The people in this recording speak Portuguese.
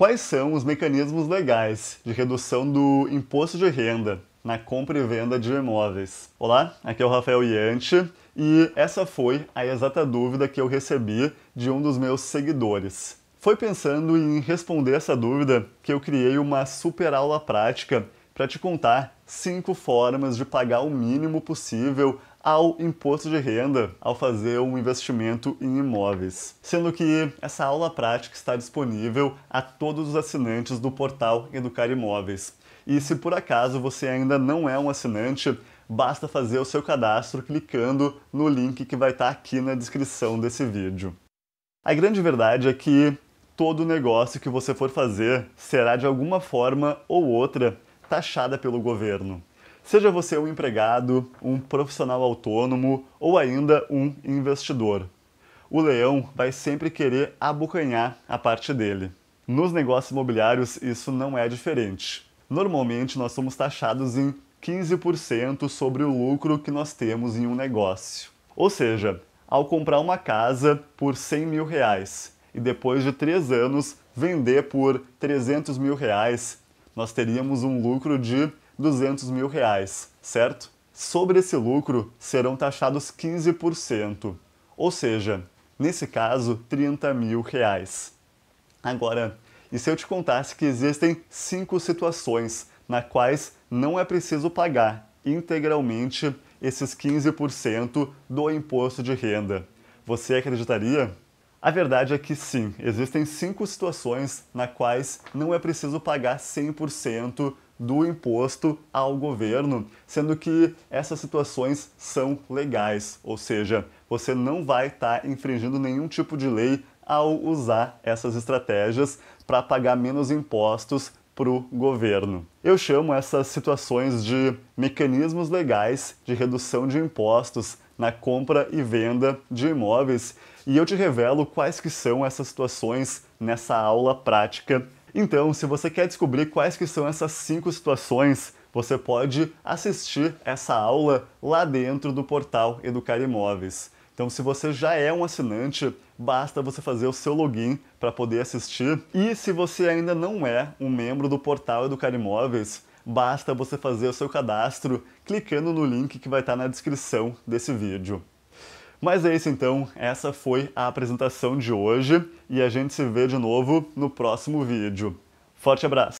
Quais são os mecanismos legais de redução do imposto de renda na compra e venda de imóveis? Olá, aqui é o Rafael Iante e essa foi a exata dúvida que eu recebi de um dos meus seguidores. Foi pensando em responder essa dúvida que eu criei uma super aula prática para te contar cinco formas de pagar o mínimo possível ao imposto de renda ao fazer um investimento em imóveis. Sendo que essa aula prática está disponível a todos os assinantes do portal Educar Imóveis. E se por acaso você ainda não é um assinante, basta fazer o seu cadastro clicando no link que vai estar aqui na descrição desse vídeo. A grande verdade é que todo negócio que você for fazer será de alguma forma ou outra taxada pelo governo. Seja você um empregado, um profissional autônomo ou ainda um investidor. O leão vai sempre querer abocanhar a parte dele. Nos negócios imobiliários, isso não é diferente. Normalmente, nós somos taxados em 15% sobre o lucro que nós temos em um negócio. Ou seja, ao comprar uma casa por 100 mil reais e depois de três anos vender por 300 mil reais, nós teríamos um lucro de 200 mil reais, certo? Sobre esse lucro serão taxados 15%, ou seja, nesse caso, 30 mil reais. Agora, e se eu te contasse que existem cinco situações na quais não é preciso pagar integralmente esses 15% do imposto de renda? Você acreditaria? A verdade é que sim, existem cinco situações na quais não é preciso pagar 100% do imposto ao governo, sendo que essas situações são legais, ou seja, você não vai estar tá infringindo nenhum tipo de lei ao usar essas estratégias para pagar menos impostos para o governo. Eu chamo essas situações de mecanismos legais de redução de impostos na compra e venda de imóveis e eu te revelo quais que são essas situações nessa aula prática. Então, se você quer descobrir quais que são essas cinco situações, você pode assistir essa aula lá dentro do portal Educar Imóveis. Então, se você já é um assinante, basta você fazer o seu login para poder assistir. E se você ainda não é um membro do portal Educar Imóveis, basta você fazer o seu cadastro clicando no link que vai estar tá na descrição desse vídeo. Mas é isso então, essa foi a apresentação de hoje e a gente se vê de novo no próximo vídeo. Forte abraço!